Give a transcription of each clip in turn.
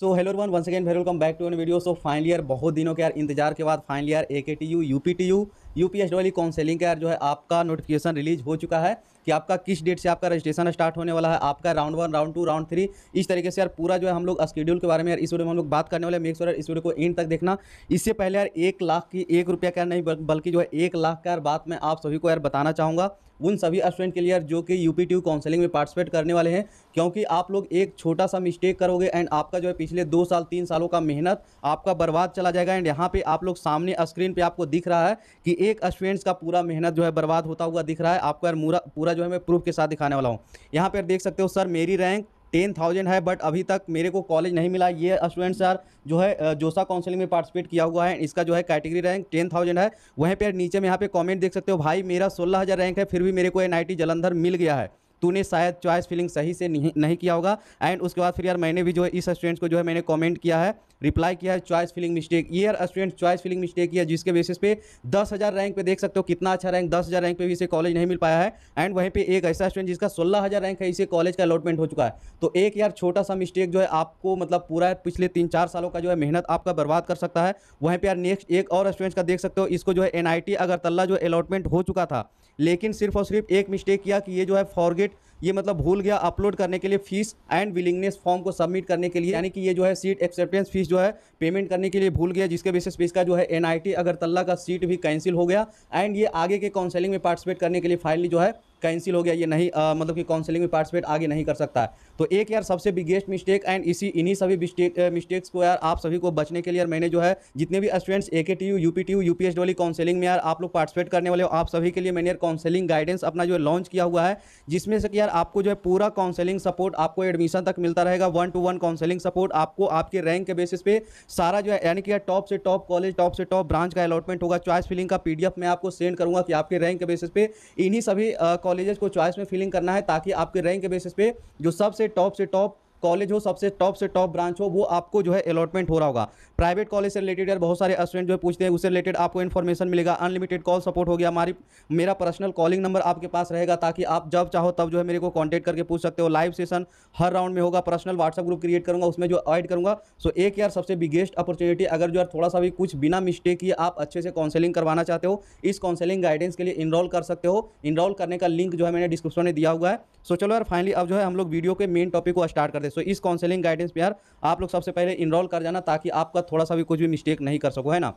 so hello one one second very welcome back to an video so final year बहुत दिनों के यार इंतजार के बाद final year A K T U U P T U U P S W counselling का यार जो है आपका नोटिफिकेशन रिलीज हो चुका है कि आपका किस डेट से आपका रजिस्ट्रेशन स्टार्ट होने वाला है आपका round one round two round three इस तरीके से यार पूरा जो है हम लोग स्केड्यूल के बारे में यार इस वीडियो में हम लोग बात करने वाले मेक श्योर इस वीडियो को एंड तक देखना इससे पहले यार एक लाख की एक रुपया का नहीं बल्कि जो है एक लाख का यार बात मैं आप सभी को यार बताना चाहूँगा उन सभी स्टूडेंट के लिए जो कि यूपी ट्यू काउंसलिंग में पार्टिसिपेट करने वाले हैं क्योंकि आप लोग एक छोटा सा मिस्टेक करोगे एंड आपका जो है पिछले दो साल तीन सालों का मेहनत आपका बर्बाद चला जाएगा एंड यहाँ पे आप लोग सामने स्क्रीन पे आपको दिख रहा है कि एक स्टूडेंट्स का पूरा मेहनत जो है बर्बाद होता हुआ दिख रहा है आपको पूरा जो है मैं प्रूफ के साथ दिखाने वाला हूँ यहाँ पर देख सकते हो सर मेरी रैंक टेन थाउजेंड है बट अभी तक मेरे को कॉलेज नहीं मिला ये स्टूडेंट्स यार जो है जोसा काउंसिलिंग में पार्टिसिपेट किया हुआ है इसका जो है कैटेगरी रैंक टेन थाउजेंड है वहीं पर नीचे में यहाँ पे कॉमेंट देख सकते हो भाई मेरा सोलह हज़ार रैंक है फिर भी मेरे को एन जलंधर मिल गया है तूने शायद चॉइस फिलिंग सही से नहीं, नहीं किया होगा एंड उसके बाद फिर यार मैंने भी जो है इस स्टूडेंट्स को जो है मैंने कमेंट किया है रिप्लाई किया है चॉइस फिलिंग मिस्टेक ये यार स्टूडेंट चॉइस फिलिंग मिस्टेक किया जिसके बेसिस पे दस हज़ार रैंक पर देख सकते हो कितना अच्छा रैंक दस हज़ार रैंक पर भी इसे कॉलेज नहीं मिल पाया है एंड वहीं पर एक ऐसा स्टूडेंट जिसका सोलह हज़ार रैंक है इसे कॉलेज का अलॉटमेंट हो चुका है तो एक यार छोटा सा मिस्टेक जो है आपको मतलब पूरा पिछले तीन चार सालों का जो है मेहनत आपका बर्बाद कर सकता है वहीं पर यार नेक्स्ट एक और स्टूडेंट्स का देख सकते हो इसको जो है एन अगर तल्ला जो अलॉटमेंट हो चुका था लेकिन सिर्फ और सिर्फ एक मिस्टेक किया कि ये जो है फॉरगेट ये मतलब भूल गया अपलोड करने के लिए फीस एंड विलिंगनेस फॉर्म को सबमिट करने के लिए यानी कि ये जो है सीट एक्सेप्टेंस फीस जो है पेमेंट करने के लिए भूल गया जिसके बेसिस पे इसका जो है एनआईटी अगरतला का सीट भी कैंसिल हो गया एंड ये आगे के काउंसलिंग में पार्टिसिपेट करने के लिए फाइनली जो है कैंसिल हो गया ये नहीं आ, मतलब कि काउंसलिंग में पार्टिसिपेट आगे नहीं कर सकता है तो एक यार सबसे बिगेस्ट मिस्टेक एंड इसी इन्हीं सभी मिस्टेक्स को यार आप सभी को बचने के लिए यार मैंने जो है जितने भी students A K T U U P T U U P S D counselling में यार आप लोग पार्टिसिपेट करने वाले हो आप सभी के लिए मैंने यार काउंसिलिंग गाइडेंस अपना जो है लॉन्च किया हुआ है जिसमें से कि यार आपको जो है पूरा काउंसलिंग सपोर्ट आपको एडमिशन तक मिलता रहेगा one to one counselling support आपको आपके रैंक के बेसिस पे सारा जो है यानी कि यार टॉप से टॉप कॉलेज टॉप से टॉप ब्रांच का अलॉटमेंट होगा चॉइस फिलिंग का पीडीएफ मैं आपको सेंड करूंगा कि आपके रैंक के बेसिस पे इन्हीं सभी कॉलेज कॉलेजेस को चॉइस में फिलिंग करना है ताकि आपके रैंक के बेसिस पे जो सबसे टॉप से टॉप कॉलेज हो सबसे टॉप से टॉप ब्रांच हो वो आपको जो है अलॉटमेंट हो रहा होगा प्राइवेट कॉलेज से रिलेटेड यार बहुत सारे स्टूडेंट जो है पूछते हैं उससे रिलेटेड आपको इन्फॉर्मेशन मिलेगा अनलिमिटेड कॉल सपोर्ट हो गया हमारी मेरा पर्सनल कॉलिंग नंबर आपके पास रहेगा ताकि आप जब चाहो तब जो है मेरे को कॉन्टैक्ट करके पूछ सकते हो लाइव सेशन हर राउंड में होगा पर्सनल व्हाट्सअप ग्रुप क्रिएट करूँगा उसमें जो ऐड करूँगा सो एक यार सबसे बिगेस्ट अपॉर्चुनिटी अगर जो यार थोड़ा सा भी कुछ बिना मिस्टेक ये आप अच्छे से काउंसलिंग करवाना चाहते हो इस काउंसलिंग गाइडेंस के लिए इनरोल कर सकते हो इनरोल करने का लिंक जो है मैंने डिस्क्रिप्शन में दिया हुआ है सो चलो यार फाइनली अब जो है हम लोग वीडियो के मेन टॉपिक को स्टार्ट करते सो इस काउंसलिंग गाइडेंस में यार आप लोग सबसे पहले इनरोल कर जाना ताकि आपका थोड़ा सा भी कुछ भी मिस्टेक नहीं कर सको है ना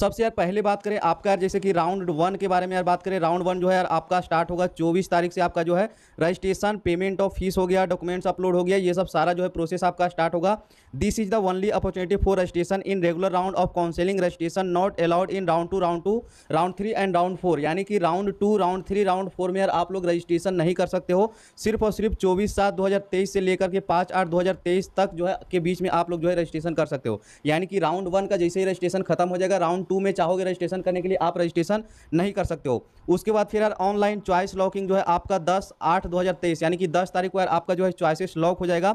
सबसे यार पहले बात करें आपका यार जैसे कि राउंड वन के बारे में यार बात करें राउंड वन जो है यार आपका स्टार्ट होगा चौबीस तारीख से आपका जो है रजिस्ट्रेशन पेमेंट ऑफ फीस हो गया डॉक्यूमेंट्स अपलोड हो गया ये सब सारा जो है प्रोसेस आपका स्टार्ट होगा this is the only opportunity for registration in regular round of counselling registration not allowed in round two round two round three and round four यानी कि round two round three round four में यार आप लोग registration नहीं कर सकते हो सिर्फ और सिर्फ चौबीस सात दो से लेकर के पाँच आठ दो तक जो है के बीच में आप लोग जो है रजिस्ट्रेशन कर सकते हो यानी कि राउंड वन का जैसे ही रजिस्ट्रेशन खत्म हो जाएगा राउंड राउंड टू में चाहोगे रजिस्ट्रेशन करने के लिए आप रजिस्ट्रेशन नहीं कर सकते हो उसके बाद फिर यार ऑनलाइन चॉइस लॉकिंग जो है आपका दस आठ दो यानी कि दस तारीख को यार आपका जो है चॉइसेस लॉक हो जाएगा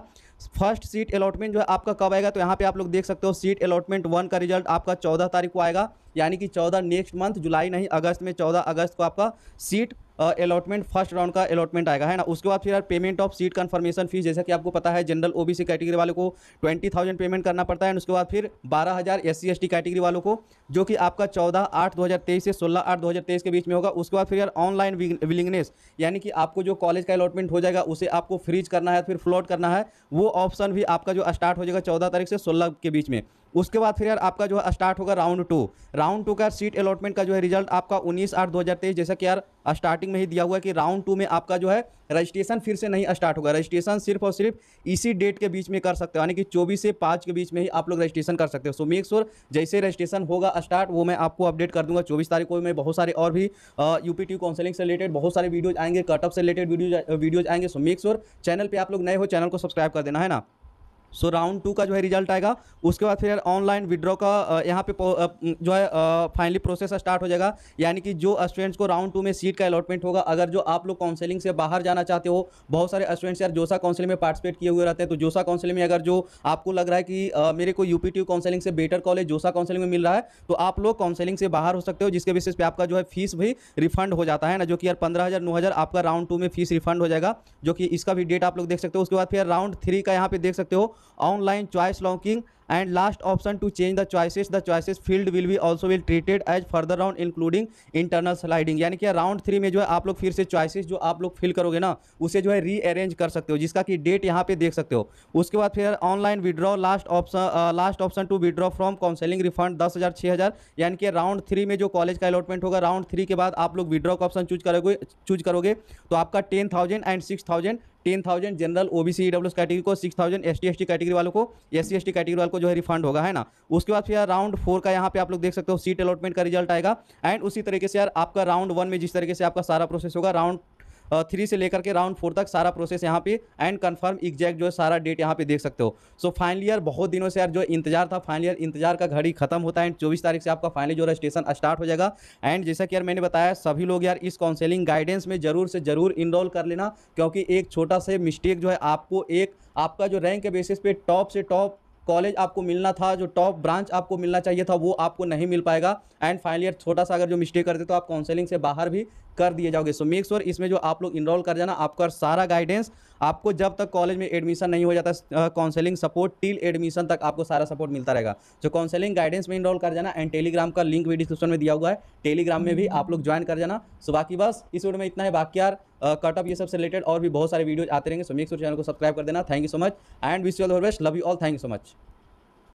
फर्स्ट सीट अलॉटमेंट जो है आपका कब आएगा तो यहाँ पे आप लोग देख सकते हो सीट अलॉटमेंट वन का रिजल्ट आपका चौदह तारीख को आएगा यानी कि चौदह नेक्स्ट मंथ जुलाई नहीं अगस्त में चौदह अगस्त को आपका सीट अलॉटमेंट फर्स्ट राउंड का अलॉटमेंट आएगा है ना उसके बाद फिर यार payment of seat confirmation fees जैसा कि आपको पता है जनरल ओबीसी कैटेगरी वालों को ट्वेंटी थाउजेंड पेमेंट करना पड़ता है उसके बाद फिर बारह हज़ार एस सी कैटेगरी वालों को जो कि आपका चौदह आठ दो हज़ार तेईस से सोलह आठ दो हज़ार तेईस के बीच में होगा उसके बाद फिर यार ऑनलाइन विलिंगनेस यानी कि आपको जो कॉलेज का अलॉटमेंट हो जाएगा उसे आपको फ्रीज करना है फिर फ्लोट करना है वो ऑप्शन भी आपका जो स्टार्ट हो जाएगा चौदह तारीख से सोलह के बीच में उसके बाद फिर यार आपका जो है स्टार्ट होगा राउंड टू राउंड टू का सीट अलॉटमेंट का जो है रिजल्ट आपका 19 आठ 2023 जैसा कि यार स्टार्टिंग में ही दिया हुआ है कि राउंड टू में आपका जो है रजिस्ट्रेशन फिर से नहीं स्टार्ट होगा रजिस्ट्रेशन सिर्फ और सिर्फ इसी डेट के बीच में कर सकते हो यानी कि 24 से 5 के बीच में ही आप लोग रजिस्ट्रेशन कर सकते हो सो मेक श्योर जैसे रजिस्ट्रेशन होगा स्टार्ट वो मैं आपको अपडेट कर दूंगा चौबीस तारीख को मैं बहुत सारे और भी यू पी काउंसलिंग से रिलेटेड बहुत सारे वीडियोज आएंगे कटअप से रिलेटेड वीडियोज आएंगे सो मेक श्योर चैनल पर आप लोग नए हो चैनल को सब्सक्राइब कर देना है ना सो राउंड टू का जो है रिजल्ट आएगा उसके बाद फिर ऑनलाइन विड्रॉ का यहाँ पे जो है फाइनली प्रोसेस स्टार्ट हो जाएगा यानी कि जो स्टूडेंट्स को राउंड टू में सीट का अलॉटमेंट होगा अगर जो आप लोग काउंसलिंग से बाहर जाना चाहते हो बहुत सारे स्टूडेंट्स यार जोसा काउंसिलिंग में पार्टिसिपेट किए हुए रहते हैं तो जोसा काउंसिलिंग में अगर जो आपको लग रहा है कि मेरे को यू काउंसिलिंग से बेटर कॉलेज जोसा काउंसिलिंग में मिल रहा है तो आप लोग काउंसिलिंग से बाहर हो सकते हो जिसके बेसिस पर आपका जो है फीस भी रिफंड हो जाता है ना जो कि यार पंद्रह हज़ार नौ हज़ार आपका राउंड टू में फीस रिफंड हो जाएगा जो कि इसका भी डेट आप लोग देख सकते हो उसके बाद फिर राउंड थ्री का यहाँ पे देख सकते हो online choice locking and last option to change the choices the choices field will भी also will treated as further round including internal sliding यानी कि राउंड थ्री में जो है आप लोग फिर से चॉइसिस जो आप लोग फिल करोगे ना उसे जो है रीअरेंज कर सकते हो जिसका कि डेट यहाँ पे देख सकते हो उसके बाद फिर online withdraw last option last option to withdraw from counselling refund दस हज़ार छः हज़ार यानी कि राउंड थ्री में जो कॉलेज का अलॉटमेंट होगा राउंड थ्री के बाद आप लोग विड्रॉ का ऑप्शन चूज करोगे चूज करोगे तो आपका ten thousand and six thousand ten thousand general OBC W category को six thousand S T category वालों को एस सी कैटेगरी वालों को जो है रिफंड होगा है ना उसके बाद फिर राउंड फोर का यहाँ पे आप लोग देख सकते हो सीट अलॉटमेंट का रिजल्ट आएगा एंड उसी तरीके से यार आपका राउंड वन में जिस तरीके से आपका सारा प्रोसेस होगा राउंड थ्री से लेकर के राउंड फोर तक सारा प्रोसेस यहाँ पे एंड कन्फर्म एग्जैक्ट जो है सारा डेट यहाँ पे देख सकते हो सो फाइनल ईयर बहुत दिनों से यार जो इंतजार था फाइनल ईयर इंतजार का घड़ी खत्म होता है एंड चौबीस तारीख से आपका फाइनली जो रजिस्ट्रेशन स्टार्ट हो जाएगा एंड जैसा कि यार मैंने बताया सभी लोग यार इस काउंसिलिंग गाइडेंस में जरूर से जरूर इनरोल कर लेना क्योंकि एक छोटा सा मिस्टेक जो है आपको एक आपका जो रैंक के बेसिस पे टॉप से टॉप कॉलेज आपको मिलना था जो टॉप ब्रांच आपको मिलना चाहिए था वो आपको नहीं मिल पाएगा एंड फाइनल ईयर छोटा सा अगर जो मिस्टेक करते तो आप काउंसलिंग से बाहर भी कर दिए जाओगे सो मेक श्योर इसमें जो आप लोग इनरोल कर जाना आपका सारा गाइडेंस आपको जब तक कॉलेज में एडमिशन नहीं हो जाता काउंसलिंग सपोर्ट टिल एडमिशन तक आपको सारा सपोर्ट मिलता रहेगा जो काउंसलिंग गाइडेंस में इनरोल कर जाना एंड टेलीग्राम का लिंक भी डिस्क्रिप्शन में दिया हुआ है टेलीग्राम में भी आप लोग ज्वाइन कर जाना सो बाकी बस इस वीडियो में इतना है बाकी यार कटअप ये सब से रिलेटेड और भी बहुत सारे वीडियो आते रहेंगे सो मेक चैनल को सब्सक्राइब कर देना thank you so much and wish you all best love you all thank you so much